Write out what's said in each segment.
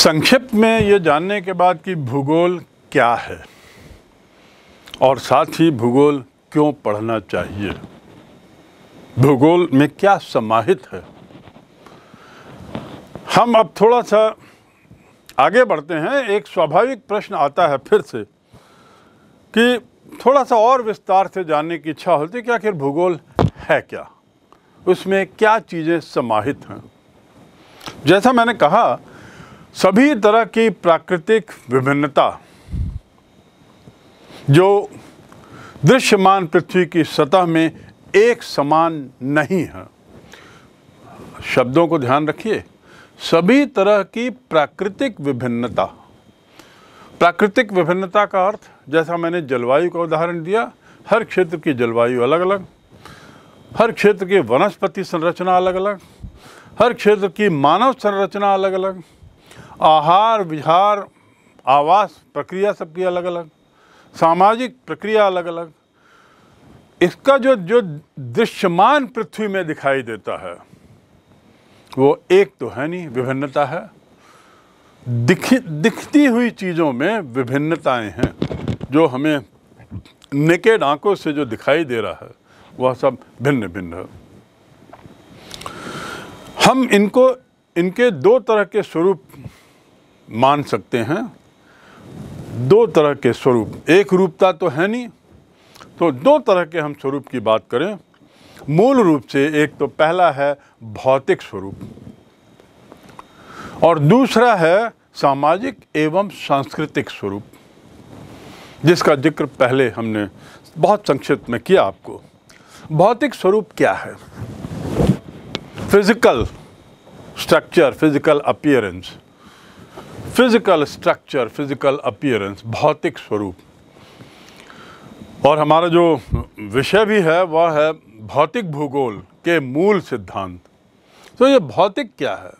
संक्षिप्त में ये जानने के बाद कि भूगोल क्या है और साथ ही भूगोल क्यों पढ़ना चाहिए भूगोल में क्या समाहित है हम अब थोड़ा सा आगे बढ़ते हैं एक स्वाभाविक प्रश्न आता है फिर से कि थोड़ा सा और विस्तार से जानने की इच्छा होती कि आखिर भूगोल है क्या उसमें क्या चीज़ें समाहित हैं जैसा मैंने कहा सभी तरह की प्राकृतिक विभिन्नता जो दृश्यमान पृथ्वी की सतह में एक समान नहीं है शब्दों को ध्यान रखिए सभी तरह की प्राकृतिक विभिन्नता प्राकृतिक विभिन्नता का अर्थ जैसा मैंने जलवायु का उदाहरण दिया हर क्षेत्र की जलवायु अलग अलग हर क्षेत्र की वनस्पति संरचना अलग अलग हर क्षेत्र की मानव संरचना अलग अलग आहार विहार आवास प्रक्रिया सबकी अलग अलग सामाजिक प्रक्रिया अलग अलग इसका जो जो दृश्यमान पृथ्वी में दिखाई देता है वो एक तो है नहीं विभिन्नता है दिखी दिखती हुई चीज़ों में विभिन्नताएं हैं जो हमें नेकेड आंखों से जो दिखाई दे रहा है वह सब भिन्न भिन्न है हम इनको इनके दो तरह के स्वरूप मान सकते हैं दो तरह के स्वरूप एक रूपता तो है नहीं तो दो तरह के हम स्वरूप की बात करें मूल रूप से एक तो पहला है भौतिक स्वरूप और दूसरा है सामाजिक एवं सांस्कृतिक स्वरूप जिसका जिक्र पहले हमने बहुत संक्षिप्त में किया आपको भौतिक स्वरूप क्या है physical structure physical appearance physical structure physical appearance भौतिक स्वरूप और हमारा जो विषय भी है वह है भौतिक भूगोल के मूल सिद्धांत तो ये भौतिक क्या है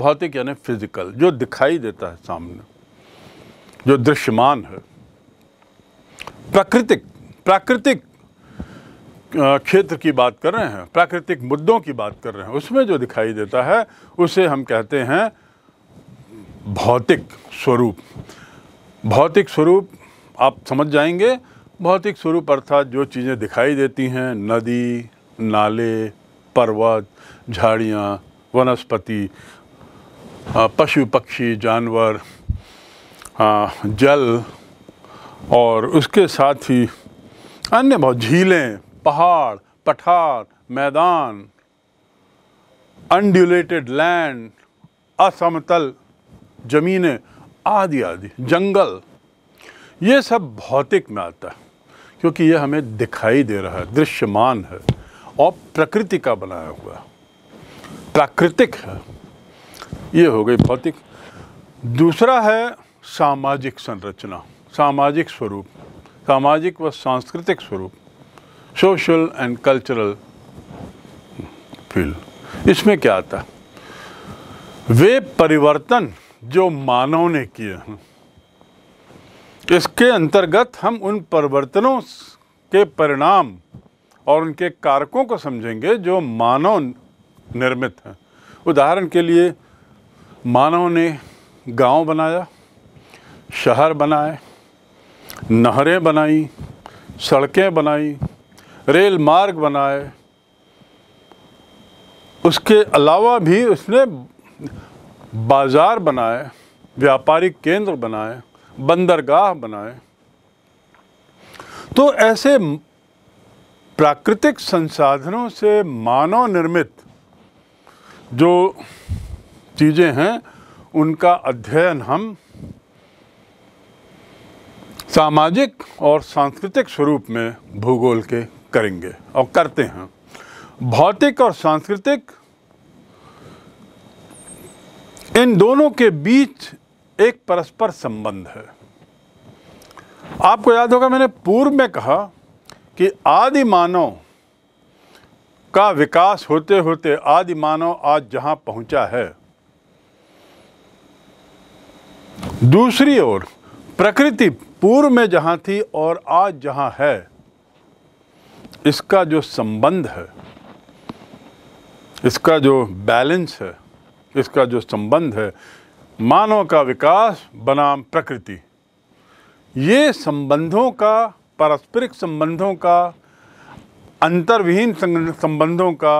भौतिक यानी फिज़िकल जो दिखाई देता है सामने जो दृश्यमान है प्राकृतिक प्राकृतिक क्षेत्र की बात कर रहे हैं प्राकृतिक मुद्दों की बात कर रहे हैं उसमें जो दिखाई देता है उसे हम कहते हैं भौतिक स्वरूप भौतिक स्वरूप आप समझ जाएंगे भौतिक स्वरूप अर्थात जो चीज़ें दिखाई देती हैं नदी नाले पर्वत झाड़ियाँ वनस्पति पशु पक्षी जानवर जल और उसके साथ ही अन्य बहुत झीलें पहाड़ पठार मैदान अनड्यूलेटेड लैंड असमतल ज़मीनें आदि आदि जंगल ये सब भौतिक में आता है क्योंकि ये हमें दिखाई दे रहा है दृश्यमान है और प्रकृति का बनाया हुआ है प्राकृतिक है ये हो गई भौतिक दूसरा है सामाजिक संरचना सामाजिक स्वरूप सामाजिक व सांस्कृतिक स्वरूप सोशल एंड कल्चरल फील्ड इसमें क्या आता है वे परिवर्तन जो मानव ने किए हैं इसके अंतर्गत हम उन परिवर्तनों के परिणाम और उनके कारकों को समझेंगे जो मानव निर्मित हैं उदाहरण के लिए मानव ने गांव बनाया शहर बनाए नहरें बनाई सड़कें बनाई रेल मार्ग बनाए उसके अलावा भी उसने बाज़ार बनाए व्यापारिक केंद्र बनाए बंदरगाह बनाए तो ऐसे प्राकृतिक संसाधनों से मानव निर्मित जो चीज़ें हैं उनका अध्ययन हम सामाजिक और सांस्कृतिक स्वरूप में भूगोल के करेंगे और करते हैं भौतिक और सांस्कृतिक इन दोनों के बीच एक परस्पर संबंध है आपको याद होगा मैंने पूर्व में कहा कि आदि मानव का विकास होते होते आदि मानव आज जहां पहुंचा है दूसरी ओर प्रकृति पूर्व में जहां थी और आज जहां है इसका जो संबंध है इसका जो बैलेंस है इसका जो संबंध है मानव का विकास बनाम प्रकृति ये संबंधों का पारस्परिक संबंधों का अंतर्विहीन संबंधों का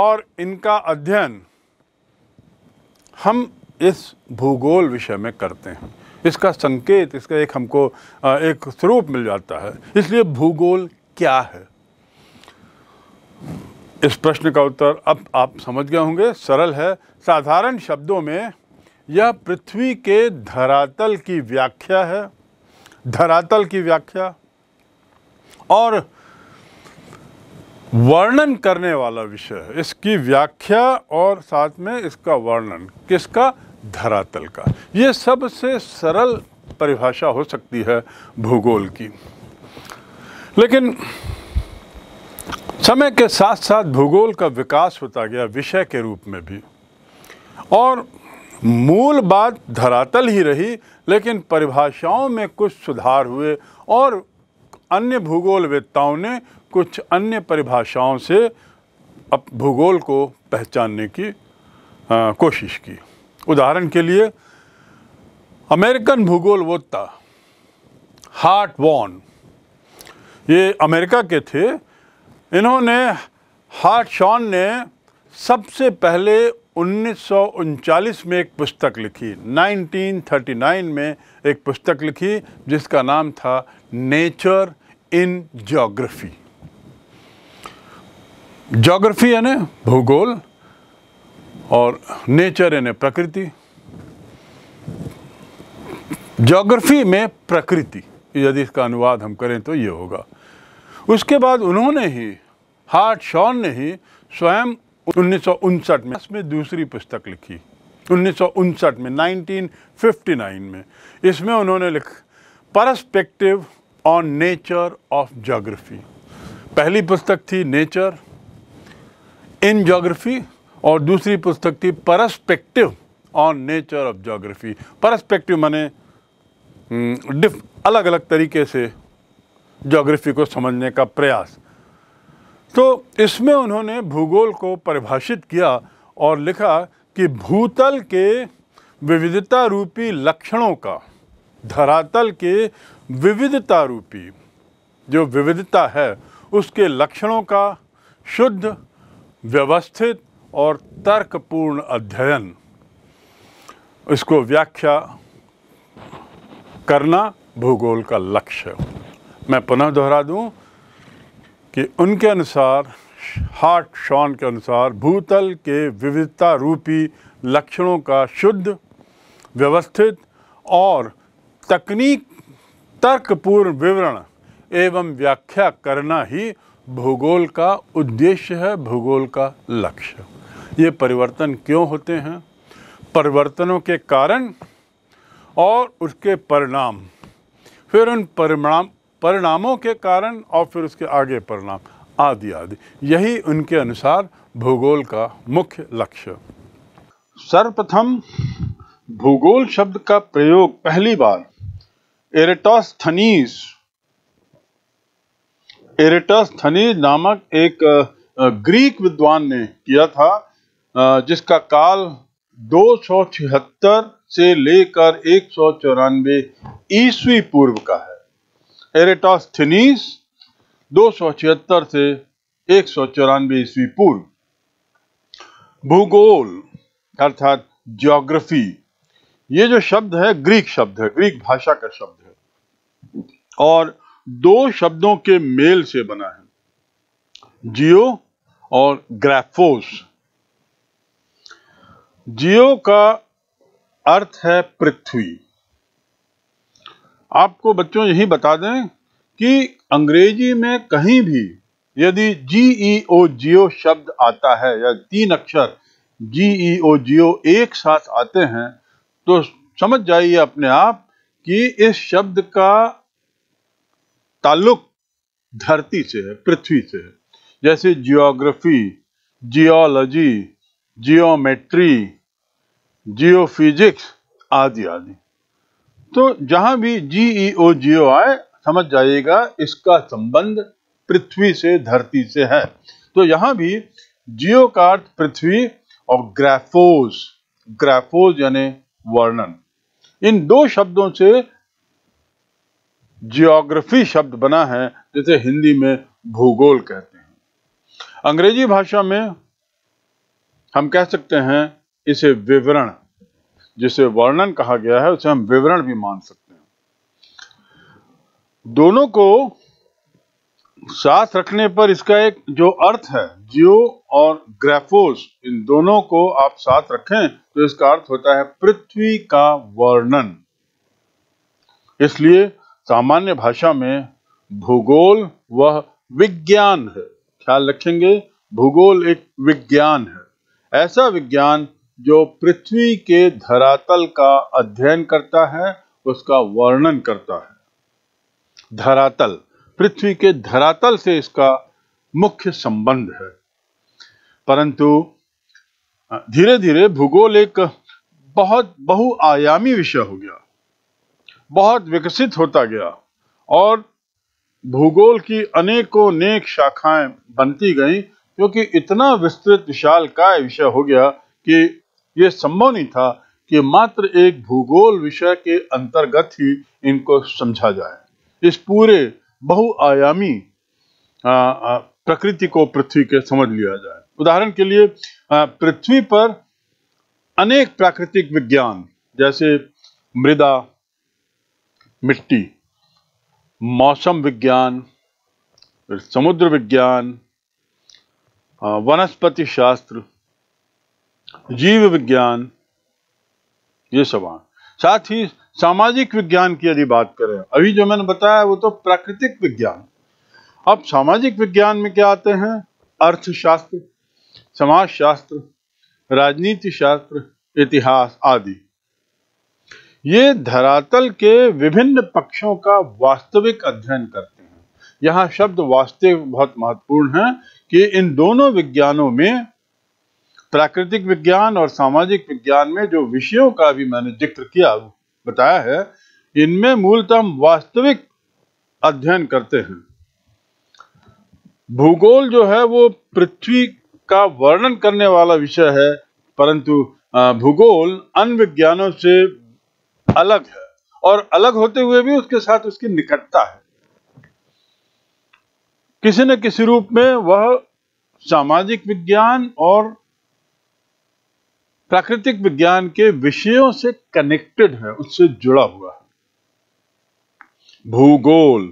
और इनका अध्ययन हम इस भूगोल विषय में करते हैं इसका संकेत इसका एक हमको एक स्वरूप मिल जाता है इसलिए भूगोल क्या है इस प्रश्न का उत्तर अब आप समझ गए होंगे सरल है साधारण शब्दों में यह पृथ्वी के धरातल की व्याख्या है धरातल की व्याख्या और वर्णन करने वाला विषय है इसकी व्याख्या और साथ में इसका वर्णन किसका धरातल का ये सबसे सरल परिभाषा हो सकती है भूगोल की लेकिन समय के साथ साथ भूगोल का विकास होता गया विषय के रूप में भी और मूल बात धरातल ही रही लेकिन परिभाषाओं में कुछ सुधार हुए और अन्य भूगोलवेत्ताओं ने कुछ अन्य परिभाषाओं से अब भूगोल को पहचानने की आ, कोशिश की उदाहरण के लिए अमेरिकन भूगोलवत्ता हार्ट वॉन ये अमेरिका के थे इन्होंने हार्ट शॉन ने सबसे पहले उन्नीस में एक पुस्तक लिखी 1939 में एक पुस्तक लिखी जिसका नाम था नेचर इन जोग्राफी जोग्राफी यानी भूगोल और नेचर यानी प्रकृति जोग्राफी में प्रकृति यदि इसका अनुवाद हम करें तो ये होगा उसके बाद उन्होंने ही हार्ट शॉन ने ही स्वयं उन्नीस में दूसरी पुस्तक लिखी उन्नीस में 1959 में इसमें उन्होंने लिख perspective on nature of geography पहली पुस्तक थी नेचर इन जोग्राफी और दूसरी पुस्तक थी perspective on nature of geography perspective माने हम्म, डिफ अलग अलग तरीके से जोग्राफी को समझने का प्रयास तो इसमें उन्होंने भूगोल को परिभाषित किया और लिखा कि भूतल के विविधता रूपी लक्षणों का धरातल के विविधता रूपी जो विविधता है उसके लक्षणों का शुद्ध व्यवस्थित और तर्कपूर्ण अध्ययन इसको व्याख्या करना भूगोल का लक्ष्य मैं पुनः दोहरा दूं कि उनके अनुसार हार्ट शॉन के अनुसार भूतल के विविधता रूपी लक्षणों का शुद्ध व्यवस्थित और तकनीक तर्कपूर्ण विवरण एवं व्याख्या करना ही भूगोल का उद्देश्य है भूगोल का लक्ष्य ये परिवर्तन क्यों होते हैं परिवर्तनों के कारण और उसके परिणाम फिर उन परिणाम परिणामों के कारण और फिर उसके आगे परिणाम आदि आदि यही उनके अनुसार भूगोल का मुख्य लक्ष्य सर्वप्रथम भूगोल शब्द का प्रयोग पहली बार एरेटोस्थनीस एरेटस्थनीज नामक एक ग्रीक विद्वान ने किया था जिसका काल दो से लेकर एक ईस्वी पूर्व का है एरेटॉस्थनीस दो से एक सौ चौरानवे ईस्वी पूर्व भूगोल अर्थात ज्योग्राफी ये जो शब्द है ग्रीक शब्द है ग्रीक भाषा का शब्द है और दो शब्दों के मेल से बना है जियो और ग्राफोस जियो का अर्थ है पृथ्वी आपको बच्चों यही बता दें कि अंग्रेजी में कहीं भी यदि जी ई ओ जियो शब्द आता है या तीन अक्षर जी ई ओ जियो एक साथ आते हैं तो समझ जाइए अपने आप कि इस शब्द का ताल्लुक धरती से है पृथ्वी से है जैसे जियोग्राफी जियोलॉजी जियोमेट्री जियोफिजिक्स आदि आदि तो जहां भी जीईओ जीओ e आए समझ जाइएगा इसका संबंध पृथ्वी से धरती से है तो यहां भी जियो का पृथ्वी और ग्राफोस ग्राफोस यानी वर्णन इन दो शब्दों से जियोग्राफी शब्द बना है जिसे हिंदी में भूगोल कहते हैं अंग्रेजी भाषा में हम कह सकते हैं इसे विवरण जिसे वर्णन कहा गया है उसे हम विवरण भी मान सकते हैं दोनों को साथ रखने पर इसका एक जो अर्थ है जियो और ग्रेफोस इन दोनों को आप साथ रखें तो इसका अर्थ होता है पृथ्वी का वर्णन इसलिए सामान्य भाषा में भूगोल वह विज्ञान है ख्याल रखेंगे भूगोल एक विज्ञान है ऐसा विज्ञान जो पृथ्वी के धरातल का अध्ययन करता है उसका वर्णन करता है धरातल पृथ्वी के धरातल से इसका मुख्य संबंध है परंतु धीरे धीरे भूगोल एक बहुत बहुआयामी विषय हो गया बहुत विकसित होता गया और भूगोल की अनेकों नेक शाखाएं बनती गईं क्योंकि इतना विस्तृत विशाल काय विषय हो गया कि ये संभव नहीं था कि मात्र एक भूगोल विषय के अंतर्गत ही इनको समझा जाए इस पूरे बहुआयामी प्रकृति को पृथ्वी के समझ लिया जाए उदाहरण के लिए पृथ्वी पर अनेक प्राकृतिक विज्ञान जैसे मृदा मिट्टी मौसम विज्ञान समुद्र विज्ञान वनस्पति शास्त्र जीव विज्ञान ये सवाल साथ ही सामाजिक विज्ञान की यदि बात करें अभी जो मैंने बताया वो तो प्राकृतिक विज्ञान अब सामाजिक विज्ञान में क्या आते हैं अर्थशास्त्र समाज शास्त्र राजनीति शास्त्र इतिहास आदि ये धरातल के विभिन्न पक्षों का वास्तविक अध्ययन करते हैं यहां शब्द वास्तविक बहुत महत्वपूर्ण है कि इन दोनों विज्ञानों में प्राकृतिक विज्ञान और सामाजिक विज्ञान में जो विषयों का भी मैंने जिक्र किया बताया है इनमें मूलतः हम वास्तविक अध्ययन करते हैं भूगोल जो है वो पृथ्वी का वर्णन करने वाला विषय है परंतु भूगोल अन्य विज्ञानों से अलग है और अलग होते हुए भी उसके साथ उसकी निकटता है किसी न किसी रूप में वह सामाजिक विज्ञान और प्राकृतिक विज्ञान के विषयों से कनेक्टेड है उससे जुड़ा हुआ है भूगोल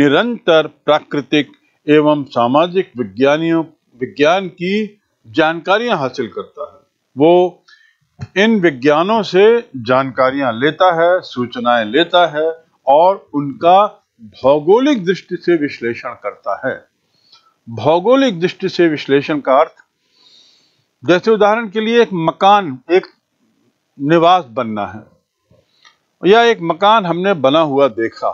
निरंतर प्राकृतिक एवं सामाजिक विज्ञानियों विज्ञान की जानकारियां हासिल करता है वो इन विज्ञानों से जानकारियां लेता है सूचनाएं लेता है और उनका भौगोलिक दृष्टि से विश्लेषण करता है भौगोलिक दृष्टि से विश्लेषण का अर्थ जैसे उदाहरण के लिए एक मकान एक निवास बनना है या एक मकान हमने बना हुआ देखा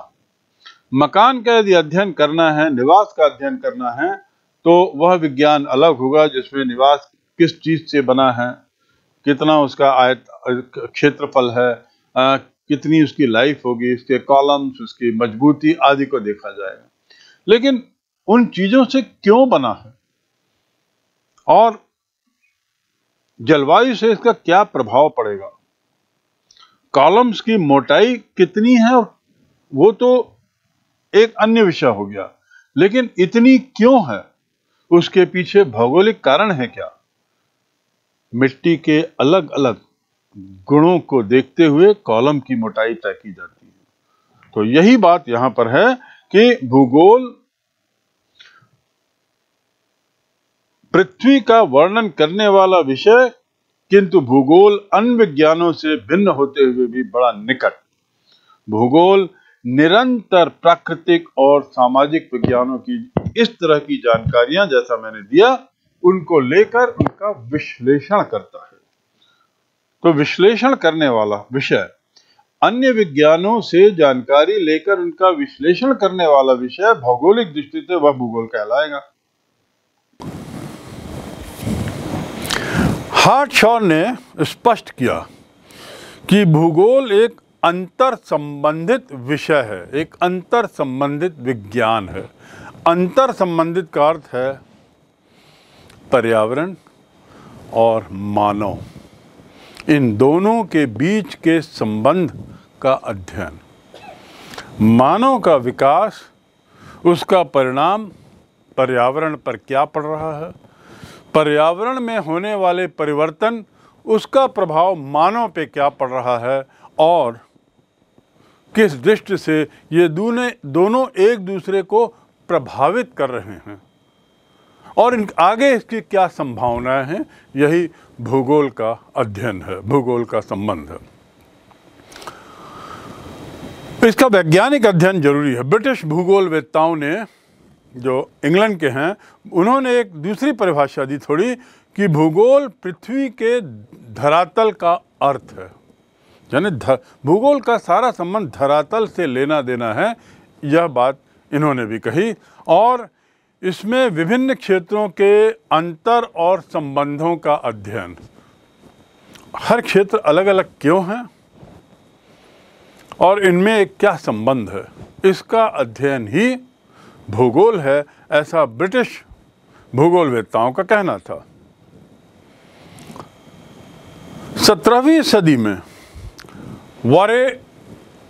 मकान का यदि अध्ययन करना है निवास का अध्ययन करना है तो वह विज्ञान अलग होगा जिसमें निवास किस चीज से बना है कितना उसका आयत क्षेत्रफल है आ, कितनी उसकी लाइफ होगी उसके कॉलम्स उसकी मजबूती आदि को देखा जाएगा लेकिन उन चीजों से क्यों बना है और जलवायु से इसका क्या प्रभाव पड़ेगा कॉलम्स की मोटाई कितनी है वो तो एक अन्य विषय हो गया लेकिन इतनी क्यों है उसके पीछे भौगोलिक कारण है क्या मिट्टी के अलग अलग गुणों को देखते हुए कॉलम की मोटाई तय की जाती है तो यही बात यहां पर है कि भूगोल पृथ्वी का वर्णन करने वाला विषय किंतु भूगोल अन्य विज्ञानों से भिन्न होते हुए भी बड़ा निकट भूगोल निरंतर प्राकृतिक और सामाजिक विज्ञानों की इस तरह की जानकारियां जैसा मैंने दिया उनको लेकर उनका विश्लेषण करता है तो विश्लेषण करने वाला विषय अन्य विज्ञानों से जानकारी लेकर उनका विश्लेषण करने वाला विषय भौगोलिक दृष्टि से वह भूगोल कहलाएगा शॉ ने स्पष्ट किया कि भूगोल एक अंतर संबंधित विषय है एक अंतर संबंधित विज्ञान है अंतर संबंधित का अर्थ है पर्यावरण और मानव इन दोनों के बीच के संबंध का अध्ययन मानव का विकास उसका परिणाम पर्यावरण पर क्या पड़ रहा है पर्यावरण में होने वाले परिवर्तन उसका प्रभाव मानव पे क्या पड़ रहा है और किस दृष्टि से ये दोनों दोनों एक दूसरे को प्रभावित कर रहे हैं और इन आगे इसकी क्या संभावनाएं हैं यही भूगोल का अध्ययन है भूगोल का संबंध है इसका वैज्ञानिक अध्ययन जरूरी है ब्रिटिश भूगोल वेत्ताओं ने जो इंग्लैंड के हैं उन्होंने एक दूसरी परिभाषा दी थोड़ी कि भूगोल पृथ्वी के धरातल का अर्थ है यानी भूगोल का सारा संबंध धरातल से लेना देना है यह बात इन्होंने भी कही और इसमें विभिन्न क्षेत्रों के अंतर और संबंधों का अध्ययन हर क्षेत्र अलग अलग क्यों हैं और इनमें क्या संबंध है इसका अध्ययन ही भूगोल है ऐसा ब्रिटिश भूगोलवेत्ताओं का कहना था सत्रहवीं सदी में वारे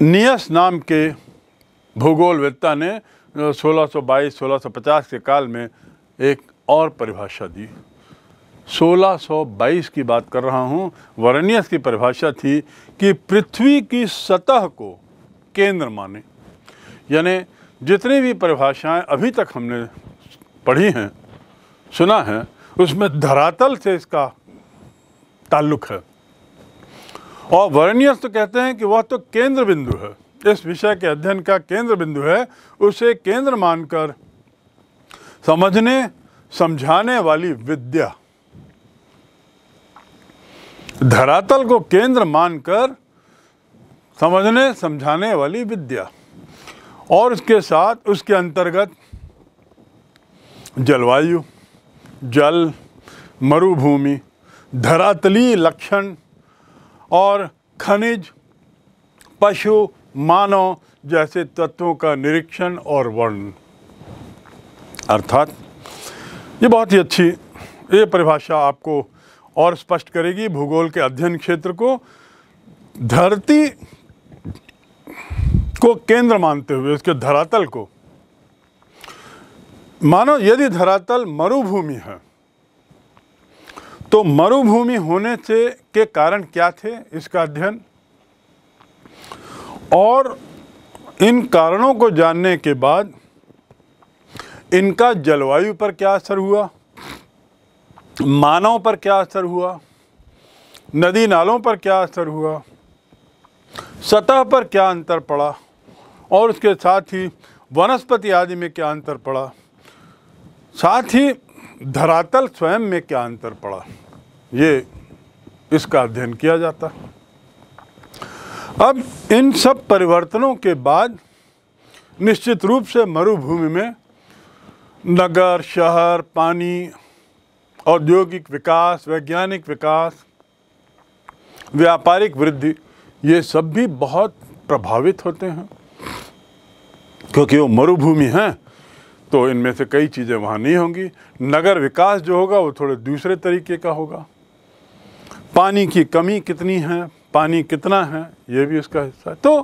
नियस नाम के भूगोलवेत्ता ने 1622-1650 के काल में एक और परिभाषा दी 1622 की बात कर रहा हूँ वरनियस की परिभाषा थी कि पृथ्वी की सतह को केंद्र माने यानी जितनी भी परिभाषाएं अभी तक हमने पढ़ी हैं सुना है उसमें धरातल से इसका ताल्लुक है और वर्णियस तो कहते हैं कि वह तो केंद्र बिंदु है इस विषय के अध्ययन का केंद्र बिंदु है उसे केंद्र मानकर समझने समझाने वाली विद्या धरातल को केंद्र मानकर समझने समझाने वाली विद्या और उसके साथ उसके अंतर्गत जलवायु जल मरुभूमि धरातली लक्षण और खनिज पशु मानव जैसे तत्वों का निरीक्षण और वर्णन अर्थात ये बहुत ही अच्छी ये परिभाषा आपको और स्पष्ट करेगी भूगोल के अध्ययन क्षेत्र को धरती इसको केंद्र मानते हुए उसके धरातल को मानो यदि धरातल मरुभूमि है तो मरुभूमि होने से के कारण क्या थे इसका अध्ययन और इन कारणों को जानने के बाद इनका जलवायु पर क्या असर हुआ मानव पर क्या असर हुआ नदी नालों पर क्या असर हुआ सतह पर क्या अंतर पड़ा और उसके साथ ही वनस्पति आदि में क्या अंतर पड़ा साथ ही धरातल स्वयं में क्या अंतर पड़ा ये इसका अध्ययन किया जाता है अब इन सब परिवर्तनों के बाद निश्चित रूप से मरुभूमि में नगर शहर पानी औद्योगिक विकास वैज्ञानिक विकास व्यापारिक वृद्धि ये सब भी बहुत प्रभावित होते हैं क्योंकि वो मरुभूमि है तो इनमें से कई चीज़ें वहाँ नहीं होंगी नगर विकास जो होगा वो थोड़े दूसरे तरीके का होगा पानी की कमी कितनी है पानी कितना है ये भी उसका हिस्सा है तो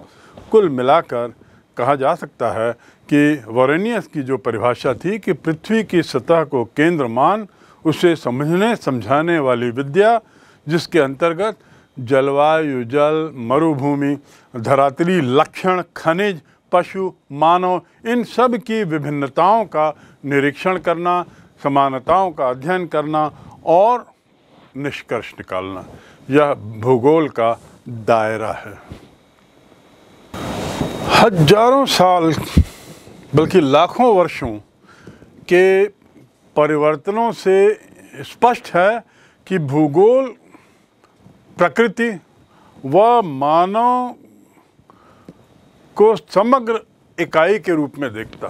कुल मिलाकर कहा जा सकता है कि वॉरेनियस की जो परिभाषा थी कि पृथ्वी की सतह को केंद्र मान उसे समझने समझाने वाली विद्या जिसके अंतर्गत जलवायु जल मरुभूमि धरातली लक्षण खनिज पशु मानव इन सब की विभिन्नताओं का निरीक्षण करना समानताओं का अध्ययन करना और निष्कर्ष निकालना यह भूगोल का दायरा है हजारों साल बल्कि लाखों वर्षों के परिवर्तनों से स्पष्ट है कि भूगोल प्रकृति व मानव को समग्र इकाई के रूप में देखता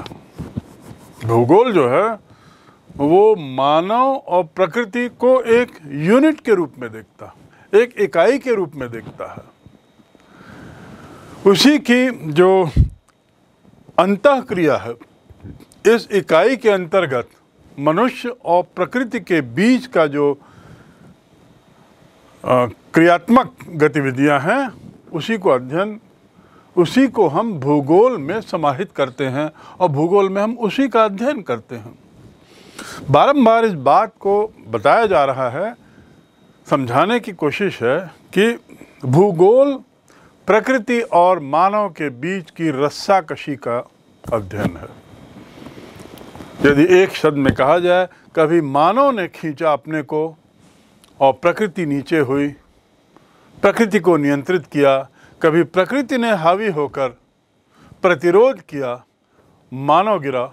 भूगोल जो है वो मानव और प्रकृति को एक यूनिट के रूप में देखता एक इकाई के रूप में देखता है उसी की जो अंत क्रिया है इस इकाई के अंतर्गत मनुष्य और प्रकृति के बीच का जो क्रियात्मक गतिविधियां हैं उसी को अध्ययन उसी को हम भूगोल में समाहित करते हैं और भूगोल में हम उसी का अध्ययन करते हैं बारंबार इस बात को बताया जा रहा है समझाने की कोशिश है कि भूगोल प्रकृति और मानव के बीच की रस्साकशी का अध्ययन है यदि एक शब्द में कहा जाए कभी मानव ने खींचा अपने को और प्रकृति नीचे हुई प्रकृति को नियंत्रित किया कभी प्रकृति ने हावी होकर प्रतिरोध किया मानव गिरा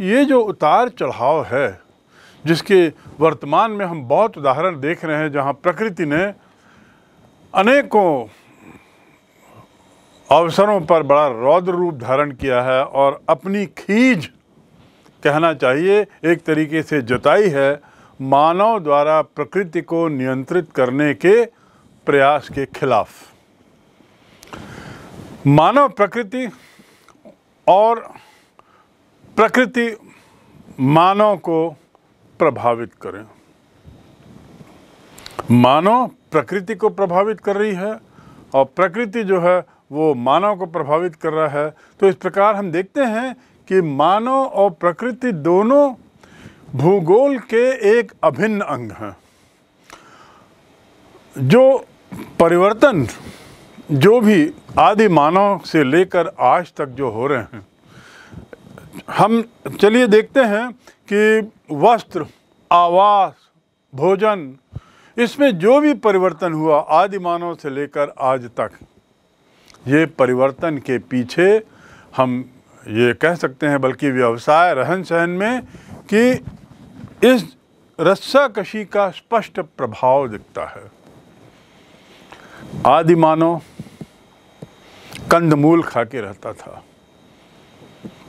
ये जो उतार चढ़ाव है जिसके वर्तमान में हम बहुत उदाहरण देख रहे हैं जहाँ प्रकृति ने अनेकों अवसरों पर बड़ा रौद्र रूप धारण किया है और अपनी खीज कहना चाहिए एक तरीके से जताई है मानव द्वारा प्रकृति को नियंत्रित करने के प्रयास के खिलाफ़ मानव प्रकृति और प्रकृति मानव को प्रभावित करें मानव प्रकृति को प्रभावित कर रही है और प्रकृति जो है वो मानव को प्रभावित कर रहा है तो इस प्रकार हम देखते हैं कि मानव और प्रकृति दोनों भूगोल के एक अभिन्न अंग हैं जो परिवर्तन जो भी आदि मानव से लेकर आज तक जो हो रहे हैं हम चलिए देखते हैं कि वस्त्र आवास भोजन इसमें जो भी परिवर्तन हुआ आदि मानव से लेकर आज तक ये परिवर्तन के पीछे हम ये कह सकते हैं बल्कि व्यवसाय रहन सहन में कि इस रस्सा कशी का स्पष्ट प्रभाव दिखता है आदि मानव कंदमूल खा के रहता था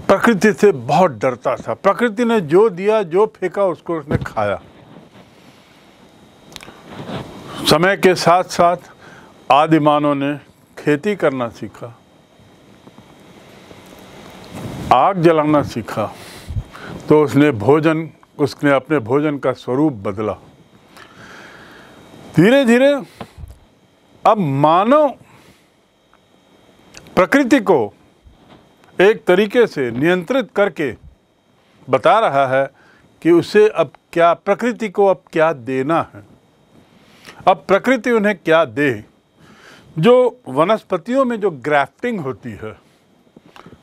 प्रकृति से बहुत डरता था प्रकृति ने जो दिया जो फेंका उसको उसने खाया समय के साथ साथ आदि मानव ने खेती करना सीखा आग जलाना सीखा तो उसने भोजन उसने अपने भोजन का स्वरूप बदला धीरे धीरे अब मानव प्रकृति को एक तरीके से नियंत्रित करके बता रहा है कि उसे अब क्या प्रकृति को अब क्या देना है अब प्रकृति उन्हें क्या दे जो वनस्पतियों में जो ग्राफ्टिंग होती है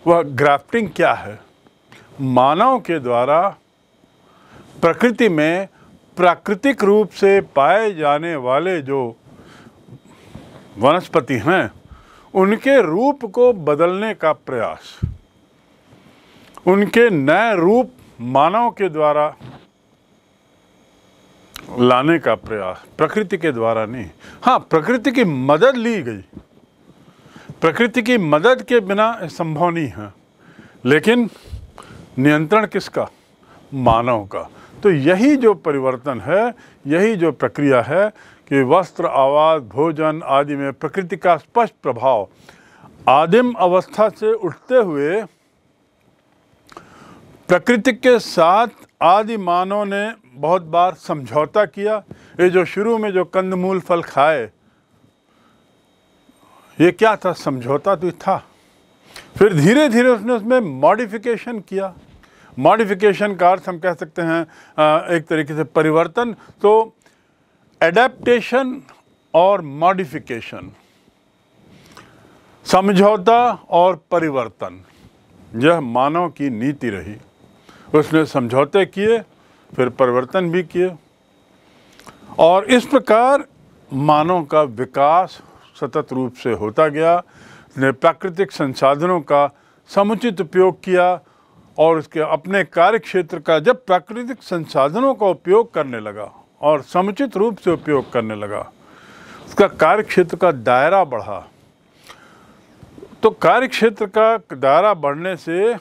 वह ग्राफ्टिंग क्या है मानव के द्वारा प्रकृति में प्राकृतिक रूप से पाए जाने वाले जो वनस्पति हैं उनके रूप को बदलने का प्रयास उनके नए रूप मानव के द्वारा लाने का प्रयास प्रकृति के द्वारा नहीं हाँ प्रकृति की मदद ली गई प्रकृति की मदद के बिना संभव नहीं है लेकिन नियंत्रण किसका मानव का तो यही जो परिवर्तन है यही जो प्रक्रिया है कि वस्त्र आवाज़ भोजन आदि में प्रकृति का स्पष्ट प्रभाव आदिम अवस्था से उठते हुए प्रकृति के साथ आदि मानव ने बहुत बार समझौता किया ये जो शुरू में जो कंदमूल फल खाए ये क्या था समझौता तो था फिर धीरे धीरे उसने उसमें मॉडिफिकेशन किया मॉडिफिकेशन का अर्थ हम कह सकते हैं एक तरीके से परिवर्तन तो एडेप्टेशन और मॉडिफिकेशन समझौता और परिवर्तन यह मानव की नीति रही उसने समझौते किए फिर परिवर्तन भी किए और इस प्रकार मानव का विकास सतत रूप से होता गया ने प्राकृतिक संसाधनों का समुचित उपयोग किया और उसके अपने कार्य क्षेत्र का जब प्राकृतिक संसाधनों का उपयोग करने लगा और समुचित रूप से उपयोग करने लगा उसका कार्य क्षेत्र का दायरा बढ़ा तो कार्य क्षेत्र का दायरा बढ़ने से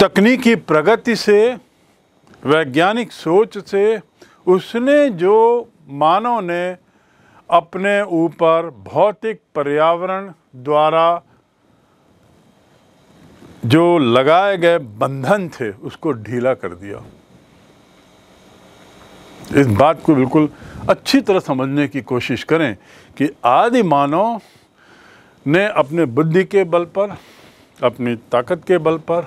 तकनीकी प्रगति से वैज्ञानिक सोच से उसने जो मानव ने अपने ऊपर भौतिक पर्यावरण द्वारा जो लगाए गए बंधन थे उसको ढीला कर दिया इस बात को बिल्कुल अच्छी तरह समझने की कोशिश करें कि आदि मानव ने अपने बुद्धि के बल पर अपनी ताकत के बल पर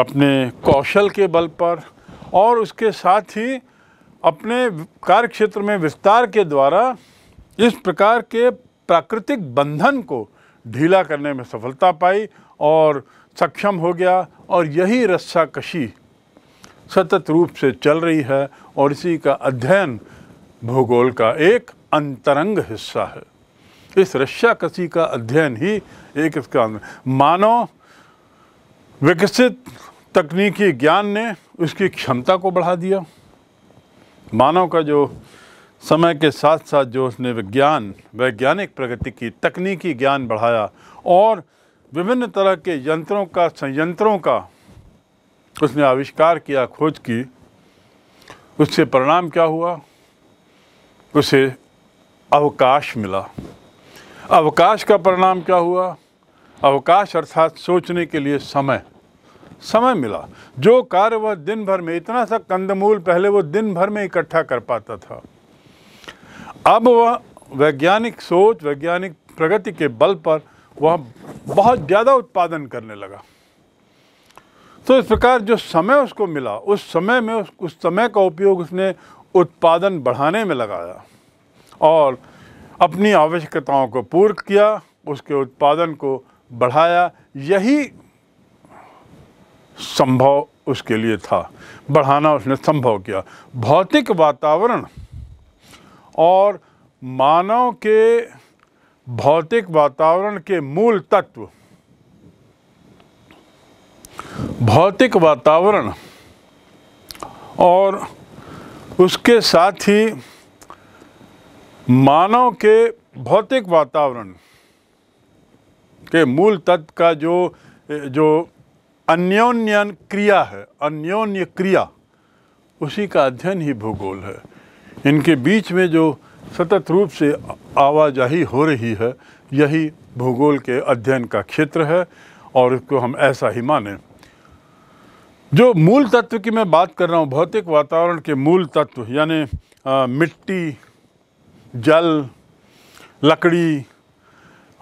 अपने कौशल के बल पर और उसके साथ ही अपने कार्य क्षेत्र में विस्तार के द्वारा इस प्रकार के प्राकृतिक बंधन को ढीला करने में सफलता पाई और सक्षम हो गया और यही रस्साकशी सतत रूप से चल रही है और इसी का अध्ययन भूगोल का एक अंतरंग हिस्सा है इस रशिया कसी का अध्ययन ही एक इसका मानव विकसित तकनीकी ज्ञान ने उसकी क्षमता को बढ़ा दिया मानव का जो समय के साथ साथ जो उसने विज्ञान वैज्ञानिक प्रगति की तकनीकी ज्ञान बढ़ाया और विभिन्न तरह के यंत्रों का संयंत्रों का उसने आविष्कार किया खोज की उससे परिणाम क्या हुआ उसे अवकाश मिला अवकाश का परिणाम क्या हुआ अवकाश अर्थात सोचने के लिए समय समय मिला जो कार्य वह दिन भर में इतना सा कंदमूल पहले वो दिन भर में इकट्ठा कर पाता था अब वह वैज्ञानिक सोच वैज्ञानिक प्रगति के बल पर वह बहुत ज़्यादा उत्पादन करने लगा तो इस प्रकार जो समय उसको मिला उस समय में उस, उस समय का उपयोग उसने उत्पादन बढ़ाने में लगाया और अपनी आवश्यकताओं को पूर्ण किया उसके उत्पादन को बढ़ाया यही संभव उसके लिए था बढ़ाना उसने संभव किया भौतिक वातावरण और मानव के भौतिक वातावरण के मूल तत्व भौतिक वातावरण और उसके साथ ही मानव के भौतिक वातावरण के मूल तत्व का जो जो अन्योन्य क्रिया है अन्योन्य क्रिया उसी का अध्ययन ही भूगोल है इनके बीच में जो सतत रूप से आवाजाही हो रही है यही भूगोल के अध्ययन का क्षेत्र है और इसको हम ऐसा ही माने जो मूल तत्व की मैं बात कर रहा हूँ भौतिक वातावरण के मूल तत्व यानी मिट्टी जल लकड़ी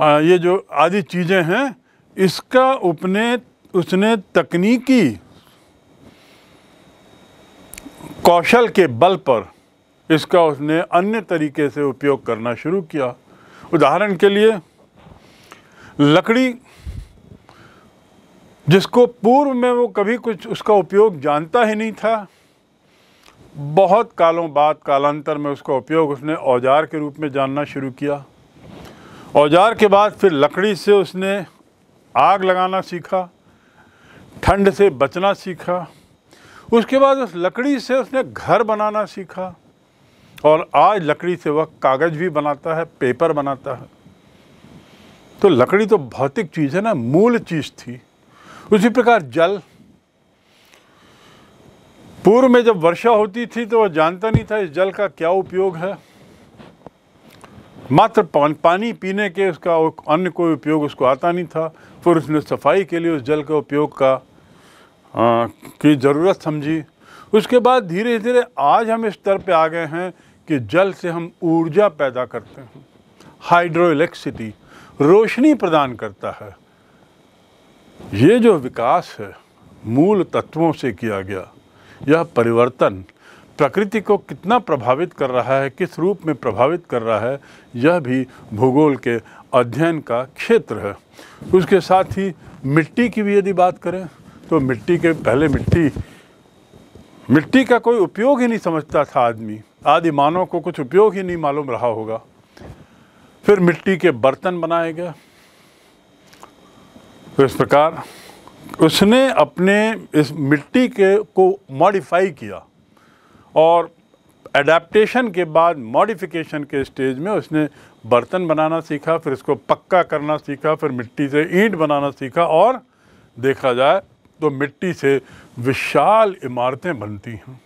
आ, ये जो आदि चीज़ें हैं इसका उपने उसने तकनीकी कौशल के बल पर इसका उसने अन्य तरीके से उपयोग करना शुरू किया उदाहरण के लिए लकड़ी जिसको पूर्व में वो कभी कुछ उसका उपयोग जानता ही नहीं था बहुत कालों बाद कालांतर में उसका उपयोग उसने औजार के रूप में जानना शुरू किया औजार के बाद फिर लकड़ी से उसने आग लगाना सीखा ठंड से बचना सीखा उसके बाद उस लकड़ी से उसने घर बनाना सीखा और आज लकड़ी से वह कागज़ भी बनाता है पेपर बनाता है तो लकड़ी तो भौतिक चीज़ है ना मूल चीज़ थी उसी प्रकार जल पूर्व में जब वर्षा होती थी तो वह जानता नहीं था इस जल का क्या उपयोग है मात्र पानी पीने के उसका अन्य कोई उपयोग उसको आता नहीं था फिर उसने सफाई के लिए उस जल के उपयोग का आ, की ज़रूरत समझी उसके बाद धीरे धीरे आज हम इस स्तर पे आ गए हैं कि जल से हम ऊर्जा पैदा करते हैं हाइड्रो इलेक्ट्रिसिटी रोशनी प्रदान करता है ये जो विकास है मूल तत्वों से किया गया यह परिवर्तन प्रकृति को कितना प्रभावित कर रहा है किस रूप में प्रभावित कर रहा है यह भी भूगोल के अध्ययन का क्षेत्र है उसके साथ ही मिट्टी की भी यदि बात करें तो मिट्टी के पहले मिट्टी मिट्टी का कोई उपयोग ही नहीं समझता था आदमी आदि मानव को कुछ उपयोग ही नहीं मालूम रहा होगा फिर मिट्टी के बर्तन बनाए गए तो इस प्रकार उसने अपने इस मिट्टी के को मॉडिफाई किया और एडाप्टेशन के बाद मॉडिफिकेशन के स्टेज में उसने बर्तन बनाना सीखा फिर इसको पक्का करना सीखा फिर मिट्टी से ईंट बनाना सीखा और देखा जाए तो मिट्टी से विशाल इमारतें बनती हैं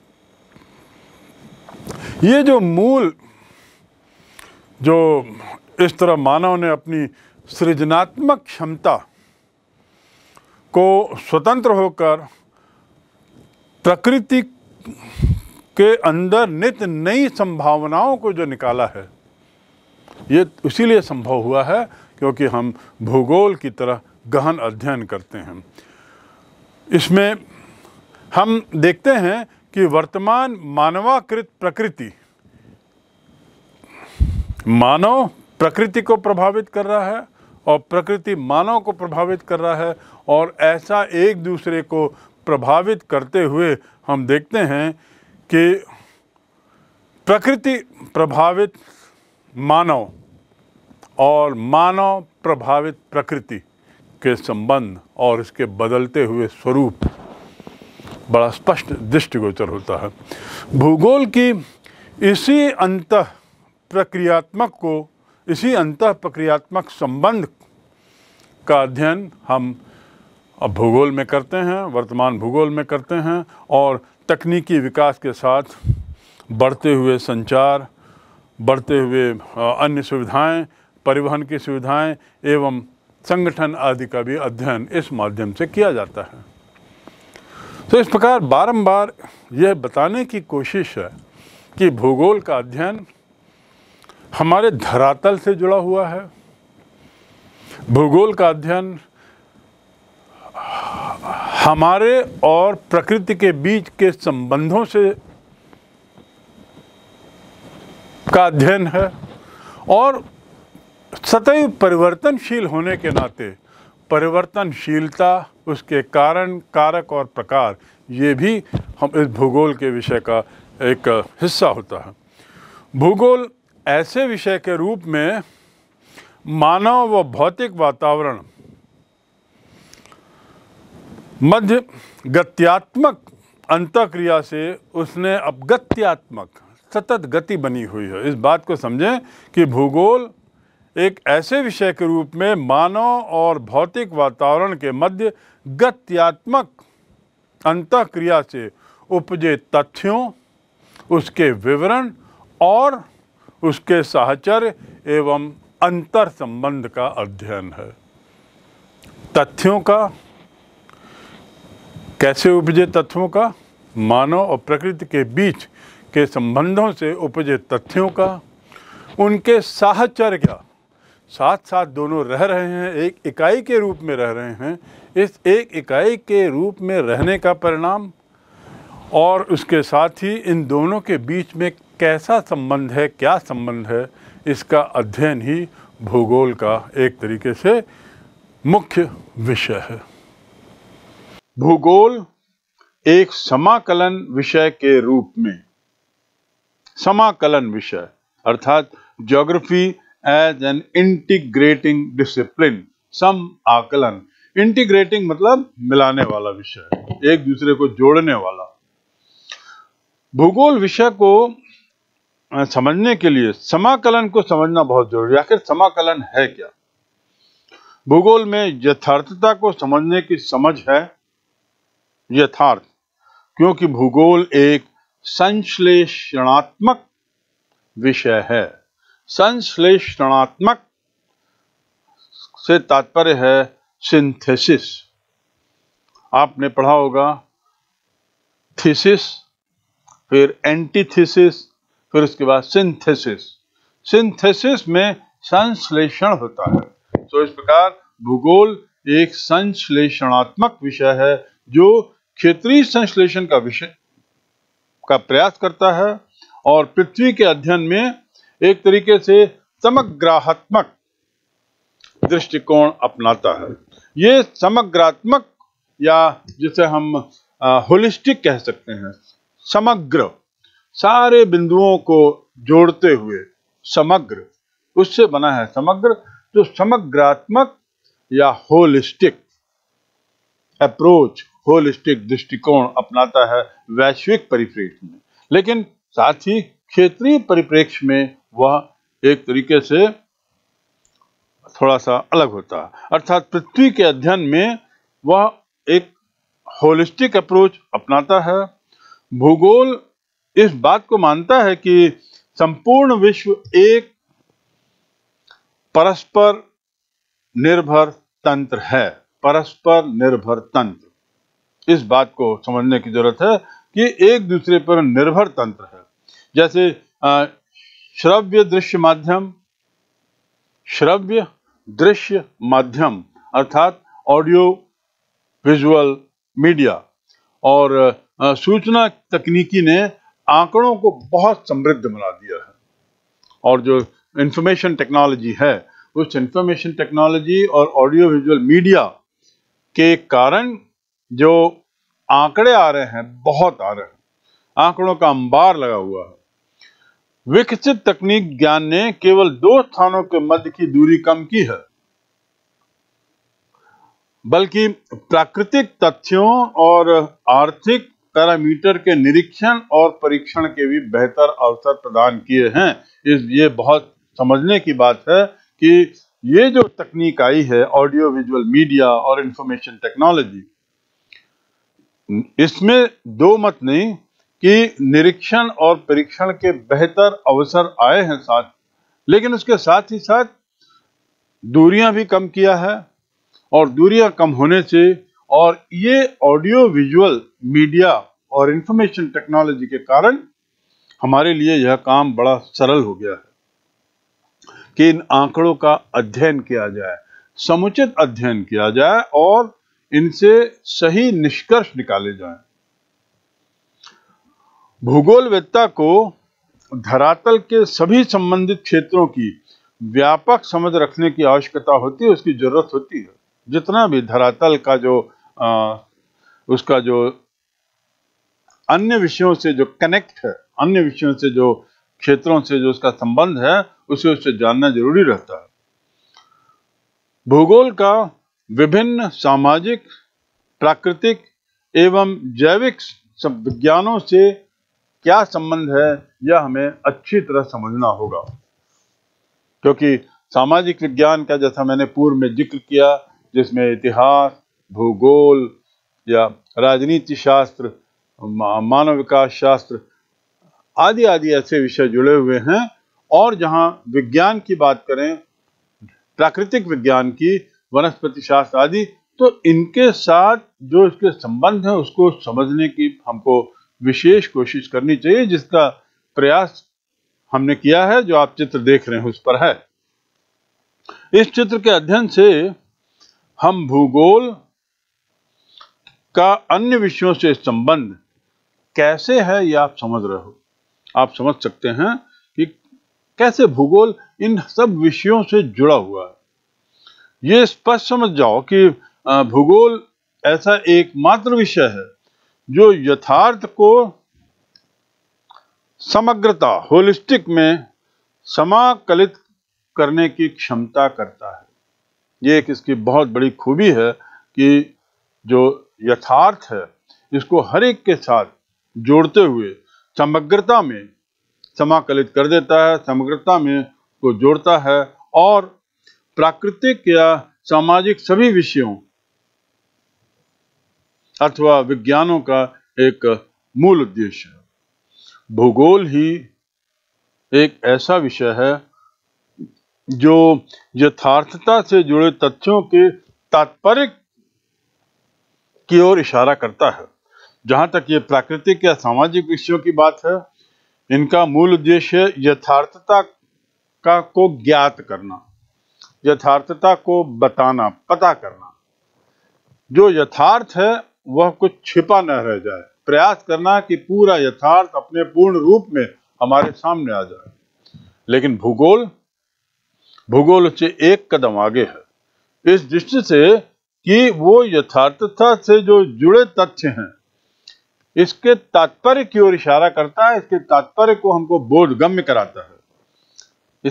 ये जो मूल जो इस तरह मानव ने अपनी सृजनात्मक क्षमता को स्वतंत्र होकर प्रकृति के अंदर नित नई संभावनाओं को जो निकाला है ये इसीलिए संभव हुआ है क्योंकि हम भूगोल की तरह गहन अध्ययन करते हैं इसमें हम देखते हैं कि वर्तमान मानवाकृत प्रकृति मानव प्रकृति को प्रभावित कर रहा है और प्रकृति मानव को प्रभावित कर रहा है और ऐसा एक दूसरे को प्रभावित करते हुए हम देखते हैं कि प्रकृति प्रभावित मानव और मानव प्रभावित प्रकृति के संबंध और इसके बदलते हुए स्वरूप बड़ा स्पष्ट दृष्टिगोचर होता है भूगोल की इसी अंत प्रक्रियात्मक को इसी अंत प्रक्रियात्मक संबंध का अध्ययन हम अब भूगोल में करते हैं वर्तमान भूगोल में करते हैं और तकनीकी विकास के साथ बढ़ते हुए संचार बढ़ते हुए अन्य सुविधाएं परिवहन की सुविधाएं एवं संगठन आदि का भी अध्ययन इस माध्यम से किया जाता है तो इस प्रकार बारंबार यह बताने की कोशिश है कि भूगोल का अध्ययन हमारे धरातल से जुड़ा हुआ है भूगोल का अध्ययन हमारे और प्रकृति के बीच के संबंधों से का अध्ययन है और सतैव परिवर्तनशील होने के नाते परिवर्तनशीलता उसके कारण कारक और प्रकार ये भी हम इस भूगोल के विषय का एक हिस्सा होता है भूगोल ऐसे विषय के रूप में मानव व भौतिक वातावरण मध्य गत्यात्मक अंतक्रिया से उसने अपगत्यात्मक सतत गति बनी हुई है इस बात को समझें कि भूगोल एक ऐसे विषय के रूप में मानव और भौतिक वातावरण के मध्य गत्यात्मक अंतक्रिया से उपजे तथ्यों उसके विवरण और उसके साहचर्य एवं अंतर संबंध का अध्ययन है तथ्यों का कैसे उपजे तथ्यों का मानव और प्रकृति के बीच के संबंधों से उपजे तथ्यों का उनके साहचर्य का साथ साथ दोनों रह रहे हैं एक इकाई के रूप में रह रहे हैं इस एक इकाई के रूप में रहने का परिणाम और उसके साथ ही इन दोनों के बीच में कैसा संबंध है क्या संबंध है इसका अध्ययन ही भूगोल का एक तरीके से मुख्य विषय है भूगोल एक समाकलन विषय के रूप में समाकलन विषय अर्थात geography as an integrating discipline सम आकलन इंटीग्रेटिंग मतलब मिलाने वाला विषय एक दूसरे को जोड़ने वाला भूगोल विषय को समझने के लिए समाकलन को समझना बहुत जरूरी है आखिर समाकलन है क्या भूगोल में यथार्थता को समझने की समझ है यथार्थ क्योंकि भूगोल एक संश्लेषणात्मक विषय है संश्लेषणात्मक से तात्पर्य है सिंथेसिस आपने पढ़ा होगा थीसिस फिर एंटीथीसिस फिर उसके बाद सिंथेसिस सिंथेसिस में संश्लेषण होता है तो इस प्रकार भूगोल एक संश्लेषणात्मक विषय है जो क्षेत्रीय संश्लेषण का विषय का प्रयास करता है और पृथ्वी के अध्ययन में एक तरीके से समग्रात्मक दृष्टिकोण अपनाता है ये समग्रात्मक या जिसे हम होलिस्टिक कह सकते हैं समग्र सारे बिंदुओं को जोड़ते हुए समग्र उससे बना है समग्र जो समग्रात्मक या होलिस्टिक अप्रोच होलिस्टिक दृष्टिकोण अपनाता है वैश्विक परिप्रेक्ष्य में लेकिन साथ ही क्षेत्रीय परिप्रेक्ष्य में वह एक तरीके से थोड़ा सा अलग होता है अर्थात पृथ्वी के अध्ययन में वह एक होलिस्टिक अप्रोच अपनाता है भूगोल इस बात को मानता है कि संपूर्ण विश्व एक परस्पर निर्भर तंत्र है परस्पर निर्भर तंत्र इस बात को समझने की जरूरत है कि एक दूसरे पर निर्भर तंत्र है जैसे श्रव्य दृश्य माध्यम श्रव्य दृश्य माध्यम अर्थात ऑडियो विजुअल मीडिया और सूचना तकनीकी ने आंकड़ों को बहुत समृद्ध बना दिया है और जो इंफॉर्मेशन टेक्नोलॉजी है उस इंफॉर्मेशन टेक्नोलॉजी और ऑडियो विजुअल मीडिया के कारण जो आंकड़े आ रहे हैं बहुत आ रहे हैं आंकड़ों का अंबार लगा हुआ है विकसित तकनीक ज्ञान ने केवल दो स्थानों के मध्य की दूरी कम की है बल्कि प्राकृतिक तथ्यों और आर्थिक पैरामीटर के निरीक्षण और परीक्षण के भी बेहतर अवसर प्रदान किए हैं इस ये बहुत समझने की बात है कि ये जो तकनीक आई है ऑडियो विजुअल मीडिया और इंफॉर्मेशन टेक्नोलॉजी इसमें दो मत नहीं कि निरीक्षण और परीक्षण के बेहतर अवसर आए हैं साथ लेकिन उसके साथ ही साथ दूरियां भी कम किया है और दूरियां कम होने से और ये ऑडियो विजुअल मीडिया और इंफॉर्मेशन टेक्नोलॉजी के कारण हमारे लिए यह काम बड़ा सरल हो गया है कि इन आंकड़ों का अध्ययन किया जाए समुचित अध्ययन किया जाए और इनसे सही निष्कर्ष निकाले जाएं। भूगोलवेत्ता को धरातल के सभी संबंधित क्षेत्रों की व्यापक समझ रखने की आवश्यकता होती है उसकी जरूरत होती है जितना भी धरातल का जो आ, उसका जो अन्य विषयों से जो कनेक्ट है अन्य विषयों से जो क्षेत्रों से जो उसका संबंध है उसे उससे जानना जरूरी रहता है भूगोल का विभिन्न सामाजिक प्राकृतिक एवं जैविक विज्ञानों से क्या संबंध है यह हमें अच्छी तरह समझना होगा क्योंकि सामाजिक विज्ञान का जैसा मैंने पूर्व में जिक्र किया जिसमें इतिहास भूगोल या राजनीति शास्त्र मानव विकास शास्त्र आदि आदि ऐसे विषय जुड़े हुए हैं और जहाँ विज्ञान की बात करें प्राकृतिक विज्ञान की वनस्पति शास्त्र आदि तो इनके साथ जो इसके संबंध है उसको समझने की हमको विशेष कोशिश करनी चाहिए जिसका प्रयास हमने किया है जो आप चित्र देख रहे हैं उस पर है इस चित्र के अध्ययन से हम भूगोल का अन्य विषयों से संबंध कैसे है यह आप समझ रहे हो आप समझ सकते हैं कि कैसे भूगोल इन सब विषयों से जुड़ा हुआ है ये स्पष्ट समझ जाओ कि भूगोल ऐसा एकमात्र विषय है जो यथार्थ को समग्रता होलिस्टिक में समाकलित करने की क्षमता करता है ये एक इसकी बहुत बड़ी खूबी है कि जो यथार्थ है इसको हर एक के साथ जोड़ते हुए समग्रता में समाकलित कर देता है समग्रता में को जोड़ता है और प्राकृतिक या सामाजिक सभी विषयों अथवा विज्ञानों का एक मूल उद्देश्य है भूगोल ही एक ऐसा विषय है जो यथार्थता से जुड़े तथ्यों के तात्पर्य की ओर इशारा करता है जहां तक ये प्राकृतिक या सामाजिक विषयों की बात है इनका मूल उद्देश्य यथार्थता का को ज्ञात करना यथार्थता को बताना पता करना जो यथार्थ है वह कुछ छिपा न रह जाए प्रयास करना कि पूरा यथार्थ अपने पूर्ण रूप में हमारे सामने आ जाए लेकिन भूगोल भूगोल से एक कदम आगे है इस दृष्टि से कि वो यथार्थता से जो जुड़े तथ्य हैं इसके तात्पर्य की ओर इशारा करता है इसके तात्पर्य को हमको बोधगम्य कराता है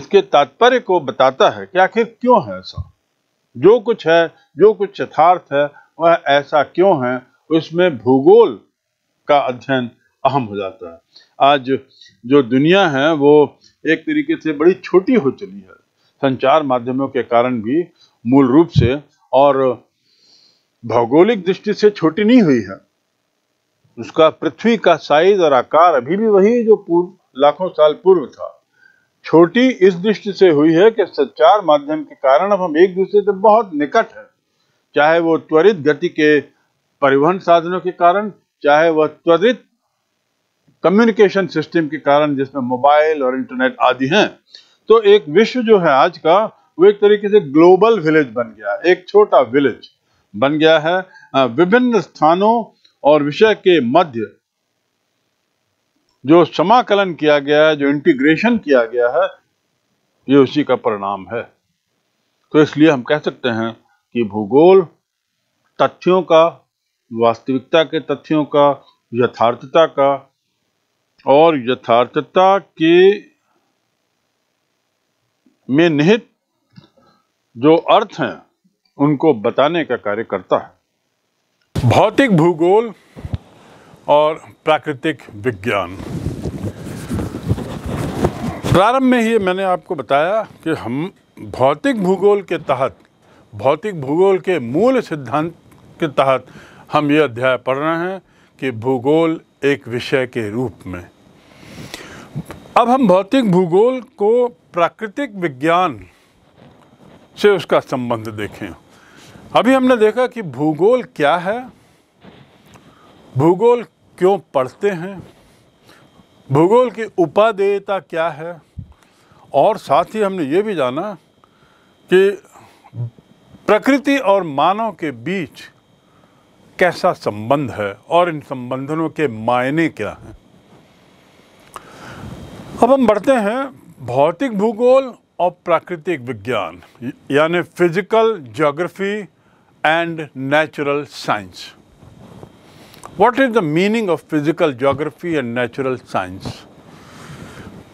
इसके तात्पर्य को बताता है कि आखिर क्यों है ऐसा जो कुछ है जो कुछ यथार्थ है वह ऐसा क्यों है उसमें भूगोल का अध्ययन अहम हो जाता है आज जो दुनिया है वो एक तरीके से बड़ी छोटी हो चली है संचार माध्यमों के कारण भी मूल रूप से और भौगोलिक दृष्टि से छोटी नहीं हुई है उसका पृथ्वी का साइज और आकार अभी भी वही जो पूर्व लाखों साल पूर्व था छोटी इस दृष्टि से हुई है कि संचार माध्यम के कारण अब हम एक दूसरे से बहुत निकट हैं चाहे वो त्वरित गति के परिवहन साधनों के कारण चाहे वह त्वरित कम्युनिकेशन सिस्टम के कारण जिसमें मोबाइल और इंटरनेट आदि हैं तो एक विश्व जो है आज का वो एक तरीके से ग्लोबल विलेज बन गया एक छोटा विलेज बन गया है विभिन्न स्थानों और विषय के मध्य जो समाकलन किया गया है जो इंटीग्रेशन किया गया है ये उसी का परिणाम है तो इसलिए हम कह सकते हैं कि भूगोल तथ्यों का वास्तविकता के तथ्यों का यथार्थता का और यथार्थता के में निहित जो अर्थ हैं उनको बताने का कार्य करता है भौतिक भूगोल और प्राकृतिक विज्ञान प्रारंभ में ही मैंने आपको बताया कि हम भौतिक भूगोल के तहत भौतिक भूगोल के मूल सिद्धांत के तहत हम ये अध्याय पढ़ रहे हैं कि भूगोल एक विषय के रूप में अब हम भौतिक भूगोल को प्राकृतिक विज्ञान से उसका संबंध देखें अभी हमने देखा कि भूगोल क्या है भूगोल क्यों पढ़ते हैं भूगोल की उपादेयता क्या है और साथ ही हमने ये भी जाना कि प्रकृति और मानव के बीच कैसा संबंध है और इन संबंधनों के मायने क्या हैं अब हम बढ़ते हैं भौतिक भूगोल और प्राकृतिक विज्ञान यानी physical geography and natural science what is the meaning of physical geography and natural science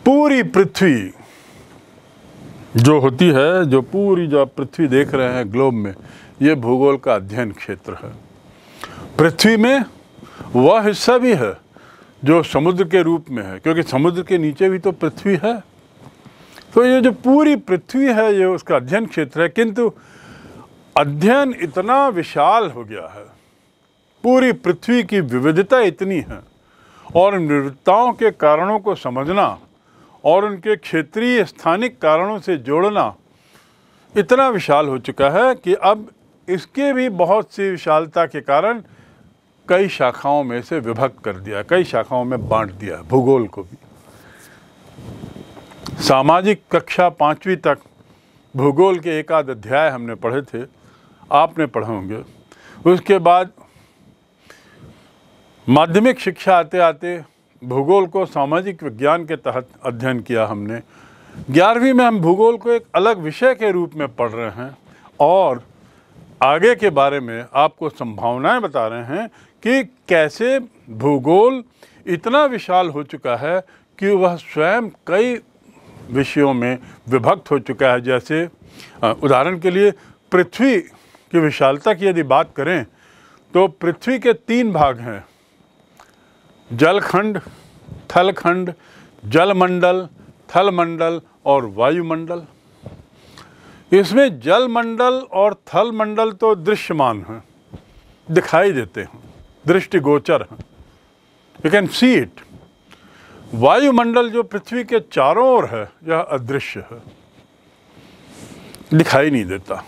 पूरी पृथ्वी जो होती है जो पूरी जो आप पृथ्वी देख रहे हैं ग्लोब में ये भूगोल का अध्ययन क्षेत्र है पृथ्वी में वह हिस्सा भी है जो समुद्र के रूप में है क्योंकि समुद्र के नीचे भी तो पृथ्वी है तो ये जो पूरी पृथ्वी है ये उसका अध्ययन क्षेत्र है किंतु अध्ययन इतना विशाल हो गया है पूरी पृथ्वी की विविधता इतनी है और विविधताओं के कारणों को समझना और उनके क्षेत्रीय स्थानिक कारणों से जोड़ना इतना विशाल हो चुका है कि अब इसके भी बहुत सी विशालता के कारण कई शाखाओं में से विभक्त कर दिया कई शाखाओं में बांट दिया भूगोल को भी सामाजिक कक्षा पाँचवीं तक भूगोल के एकाध अध्याय हमने पढ़े थे आपने पढ़े होंगे उसके बाद माध्यमिक शिक्षा आते आते भूगोल को सामाजिक विज्ञान के तहत अध्ययन किया हमने ग्यारहवीं में हम भूगोल को एक अलग विषय के रूप में पढ़ रहे हैं और आगे के बारे में आपको संभावनाएं बता रहे हैं कि कैसे भूगोल इतना विशाल हो चुका है कि वह स्वयं कई विषयों में विभक्त हो चुका है जैसे उदाहरण के लिए पृथ्वी की विशालता की यदि बात करें तो पृथ्वी के तीन भाग हैं जलखंड थलखंड जलमंडल थलमंडल और वायुमंडल इसमें जलमंडल और थलमंडल तो दृश्यमान हैं दिखाई देते हैं दृष्टिगोचर है यू कैन सी इट वायुमंडल जो पृथ्वी के चारों ओर है यह अदृश्य है दिखाई नहीं देता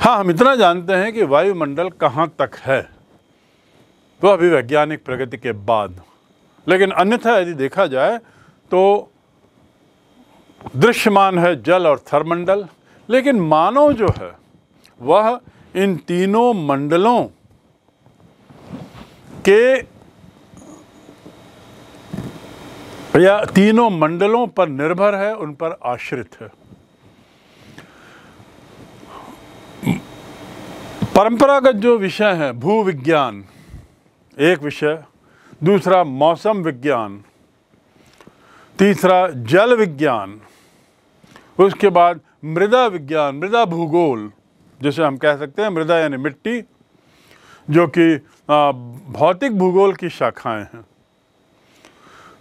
हाँ हम इतना जानते हैं कि वायुमंडल कहाँ तक है तो अभी वैज्ञानिक प्रगति के बाद लेकिन अन्यथा यदि देखा जाए तो दृश्यमान है जल और थर्मंडल लेकिन मानव जो है वह इन तीनों मंडलों कि या तीनों मंडलों पर निर्भर है उन पर आश्रित है परंपरागत जो विषय है भू विज्ञान एक विषय दूसरा मौसम विज्ञान तीसरा जल विज्ञान उसके बाद मृदा विज्ञान मृदा भूगोल जिसे हम कह सकते हैं मृदा यानी मिट्टी जो कि भौतिक भूगोल की शाखाएं हैं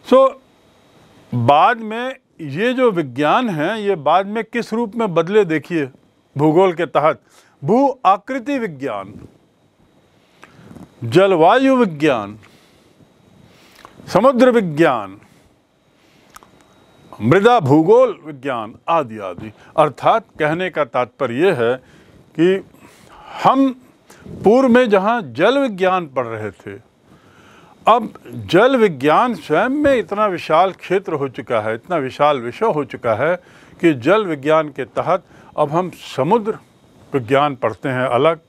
सो so, बाद में ये जो विज्ञान है ये बाद में किस रूप में बदले देखिए भूगोल के तहत भू आकृति विज्ञान जलवायु विज्ञान समुद्र विज्ञान मृदा भूगोल विज्ञान आदि आदि अर्थात कहने का तात्पर्य यह है कि हम पूर्व में जहाँ जल विज्ञान पढ़ रहे थे अब जल विज्ञान स्वयं में इतना विशाल क्षेत्र हो चुका है इतना विशाल विषय हो चुका है कि जल विज्ञान के तहत अब हम समुद्र विज्ञान पढ़ते हैं अलग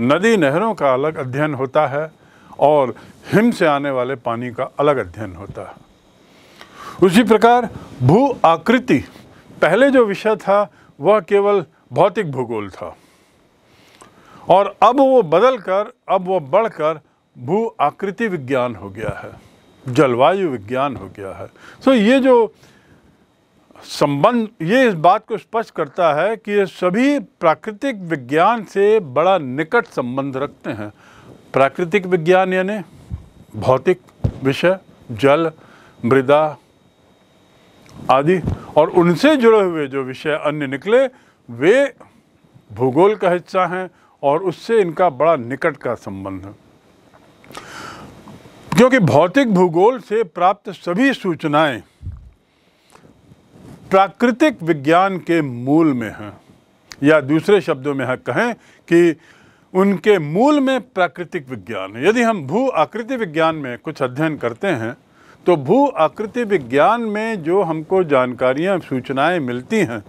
नदी नहरों का अलग अध्ययन होता है और हिम से आने वाले पानी का अलग अध्ययन होता है उसी प्रकार भू आकृति पहले जो विषय था वह केवल भौतिक भूगोल था और अब वो बदल कर अब वो बढ़कर भू आकृति विज्ञान हो गया है जलवायु विज्ञान हो गया है सो ये जो संबंध ये इस बात को स्पष्ट करता है कि ये सभी प्राकृतिक विज्ञान से बड़ा निकट संबंध रखते हैं प्राकृतिक विज्ञान यानी भौतिक विषय जल मृदा आदि और उनसे जुड़े हुए जो विषय अन्य निकले वे भूगोल का हिस्सा हैं और उससे इनका बड़ा निकट का संबंध है क्योंकि भौतिक भूगोल से प्राप्त सभी सूचनाएं प्राकृतिक विज्ञान के मूल में हैं या दूसरे शब्दों में हाँ कहें कि उनके मूल में प्राकृतिक विज्ञान है यदि हम भू आकृति विज्ञान में कुछ अध्ययन करते हैं तो भू आकृति विज्ञान में जो हमको जानकारियां सूचनाएं मिलती हैं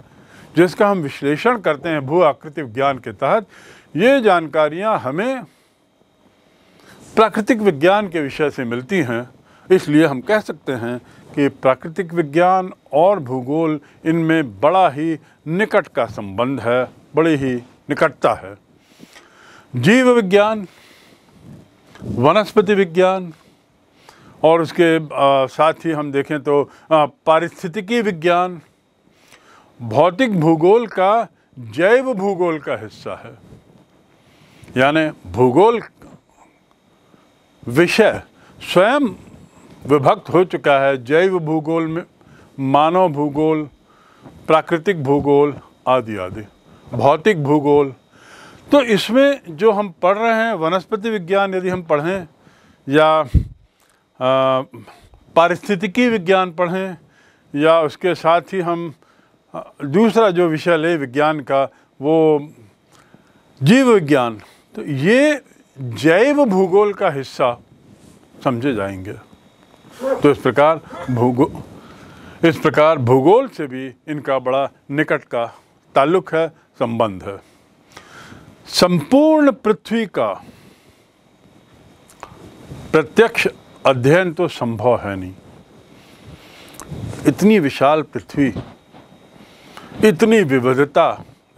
जिसका हम विश्लेषण करते हैं भू आकृति विज्ञान के तहत ये जानकारियाँ हमें प्राकृतिक विज्ञान के विषय से मिलती हैं इसलिए हम कह सकते हैं कि प्राकृतिक विज्ञान और भूगोल इनमें बड़ा ही निकट का संबंध है बड़ी ही निकटता है जीव विज्ञान वनस्पति विज्ञान और उसके साथ ही हम देखें तो पारिस्थितिकी विज्ञान भौतिक भूगोल का जैव भूगोल का हिस्सा है यानी भूगोल विषय स्वयं विभक्त हो चुका है जैव भूगोल में मानव भूगोल प्राकृतिक भूगोल आदि आदि भौतिक भूगोल तो इसमें जो हम पढ़ रहे हैं वनस्पति विज्ञान यदि हम पढ़ें या पारिस्थितिकी विज्ञान पढ़ें या उसके साथ ही हम दूसरा जो विषय ले विज्ञान का वो जीव विज्ञान तो ये जैव भूगोल का हिस्सा समझे जाएंगे तो इस प्रकार भूगोल इस प्रकार भूगोल से भी इनका बड़ा निकट का ताल्लुक है संबंध है संपूर्ण पृथ्वी का प्रत्यक्ष अध्ययन तो संभव है नहीं इतनी विशाल पृथ्वी इतनी विविधता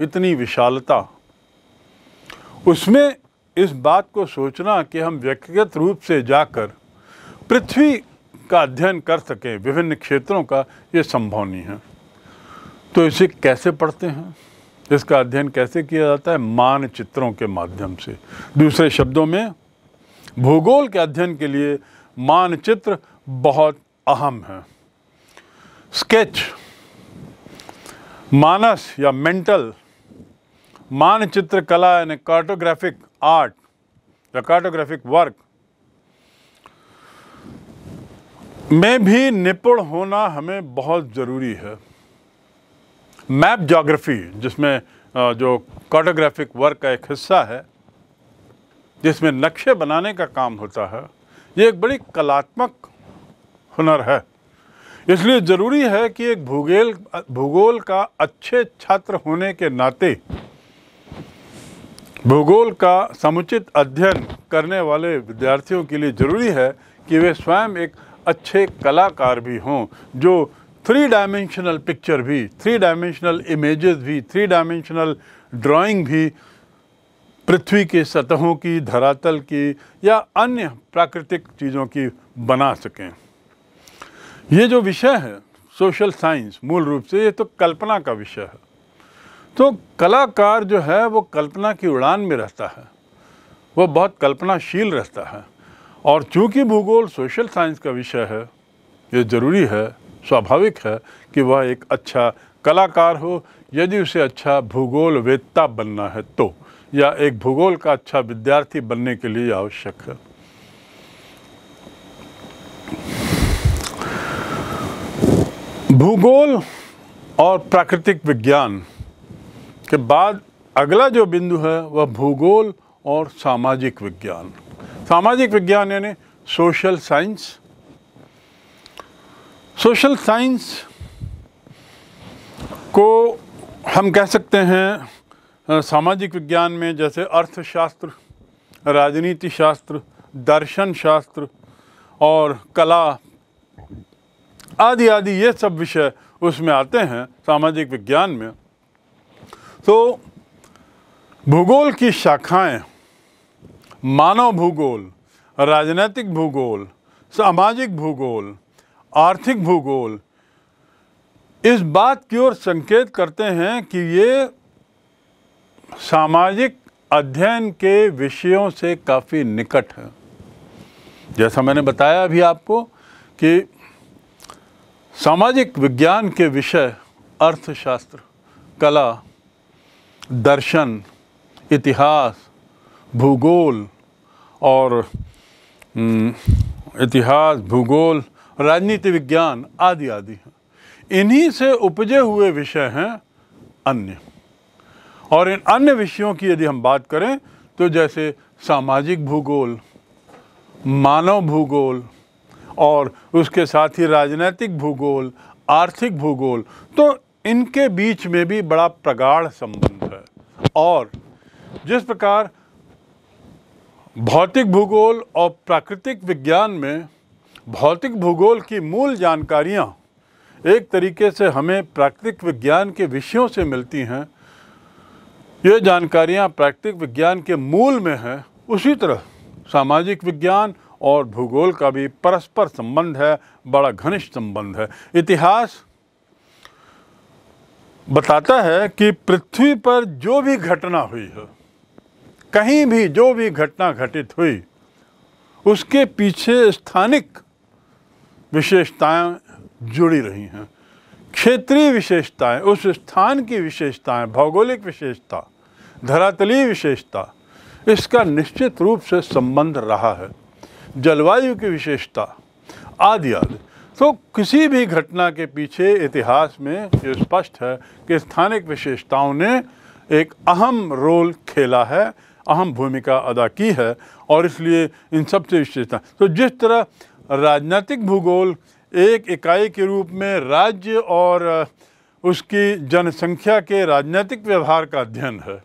इतनी विशालता उसमें इस बात को सोचना कि हम व्यक्तिगत रूप से जाकर पृथ्वी का अध्ययन कर सकें विभिन्न क्षेत्रों का ये संभव नहीं है तो इसे कैसे पढ़ते हैं इसका अध्ययन कैसे किया जाता है मानचित्रों के माध्यम से दूसरे शब्दों में भूगोल के अध्ययन के लिए मानचित्र बहुत अहम है स्केच मानस या मेंटल मानचित्र कला यानी कार्टोग्राफिक आर्ट या कार्टोग्राफिक वर्क में भी निपुण होना हमें बहुत ज़रूरी है मैप जोग्राफी जिसमें जो कार्टोग्राफिक वर्क का एक हिस्सा है जिसमें नक्शे बनाने का काम होता है ये एक बड़ी कलात्मक हुनर है इसलिए ज़रूरी है कि एक भूगोल भूगोल का अच्छे छात्र होने के नाते भूगोल का समुचित अध्ययन करने वाले विद्यार्थियों के लिए ज़रूरी है कि वे स्वयं एक अच्छे कलाकार भी हों जो थ्री डायमेंशनल पिक्चर भी थ्री डायमेंशनल इमेजेस भी थ्री डायमेंशनल ड्राइंग भी पृथ्वी के सतहों की धरातल की या अन्य प्राकृतिक चीज़ों की बना सकें ये जो विषय है सोशल साइंस मूल रूप से ये तो कल्पना का विषय है तो कलाकार जो है वो कल्पना की उड़ान में रहता है वो बहुत कल्पनाशील रहता है और चूंकि भूगोल सोशल साइंस का विषय है ये ज़रूरी है स्वाभाविक है कि वह एक अच्छा कलाकार हो यदि उसे अच्छा भूगोल वेत्ता बनना है तो या एक भूगोल का अच्छा विद्यार्थी बनने के लिए आवश्यक है भूगोल और प्राकृतिक विज्ञान के बाद अगला जो बिंदु है वह भूगोल और सामाजिक विज्ञान सामाजिक विज्ञान यानी सोशल साइंस सोशल साइंस को हम कह सकते हैं सामाजिक विज्ञान में जैसे अर्थशास्त्र राजनीति शास्त्र दर्शन शास्त्र और कला आदि आदि ये सब विषय उसमें आते हैं सामाजिक विज्ञान में तो भूगोल की शाखाएं मानव भूगोल राजनीतिक भूगोल सामाजिक भूगोल आर्थिक भूगोल इस बात की ओर संकेत करते हैं कि ये सामाजिक अध्ययन के विषयों से काफ़ी निकट है जैसा मैंने बताया अभी आपको कि सामाजिक विज्ञान के विषय अर्थशास्त्र कला दर्शन इतिहास भूगोल और इतिहास भूगोल राजनीति विज्ञान आदि आदि हैं इन्हीं से उपजे हुए विषय हैं अन्य और इन अन्य विषयों की यदि हम बात करें तो जैसे सामाजिक भूगोल मानव भूगोल और उसके साथ ही राजनैतिक भूगोल आर्थिक भूगोल तो इनके बीच में भी बड़ा प्रगाढ़ संबंध और जिस प्रकार भौतिक भूगोल और प्राकृतिक विज्ञान में भौतिक भूगोल की मूल जानकारियाँ एक तरीके से हमें प्राकृतिक विज्ञान के विषयों से मिलती हैं ये जानकारियाँ प्राकृतिक विज्ञान के मूल में हैं उसी तरह सामाजिक विज्ञान और भूगोल का भी परस्पर संबंध है बड़ा घनिष्ठ संबंध है इतिहास बताता है कि पृथ्वी पर जो भी घटना हुई है कहीं भी जो भी घटना घटित हुई उसके पीछे स्थानिक विशेषताएं जुड़ी रही हैं क्षेत्रीय विशेषताएं उस स्थान की विशेषताएं भौगोलिक विशेषता धरातलीय विशेषता इसका निश्चित रूप से संबंध रहा है जलवायु की विशेषता आदि आदि तो किसी भी घटना के पीछे इतिहास में ये स्पष्ट है कि स्थानिक विशेषताओं ने एक अहम रोल खेला है अहम भूमिका अदा की है और इसलिए इन सबसे विशेषता तो जिस तरह राजनीतिक भूगोल एक इकाई के रूप में राज्य और उसकी जनसंख्या के राजनीतिक व्यवहार का अध्ययन है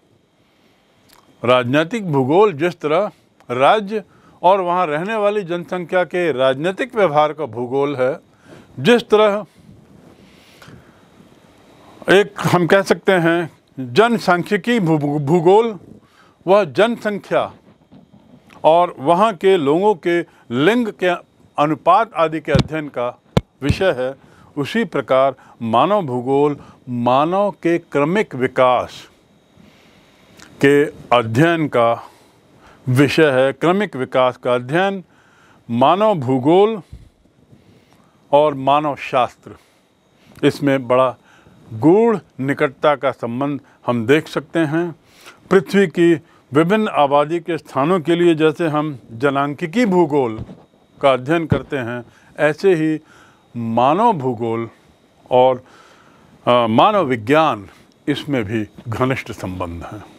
राजनीतिक भूगोल जिस तरह राज्य और वहाँ रहने वाली जनसंख्या के राजनीतिक व्यवहार का भूगोल है जिस तरह एक हम कह सकते हैं जनसांख्यिकी भूगोल वह जनसंख्या और वहाँ के लोगों के लिंग के अनुपात आदि के अध्ययन का विषय है उसी प्रकार मानव भूगोल मानव के क्रमिक विकास के अध्ययन का विषय है क्रमिक विकास का अध्ययन मानव भूगोल और मानव शास्त्र इसमें बड़ा गूढ़ निकटता का संबंध हम देख सकते हैं पृथ्वी की विभिन्न आबादी के स्थानों के लिए जैसे हम जलांकिकी भूगोल का अध्ययन करते हैं ऐसे ही मानव भूगोल और मानव विज्ञान इसमें भी घनिष्ठ संबंध हैं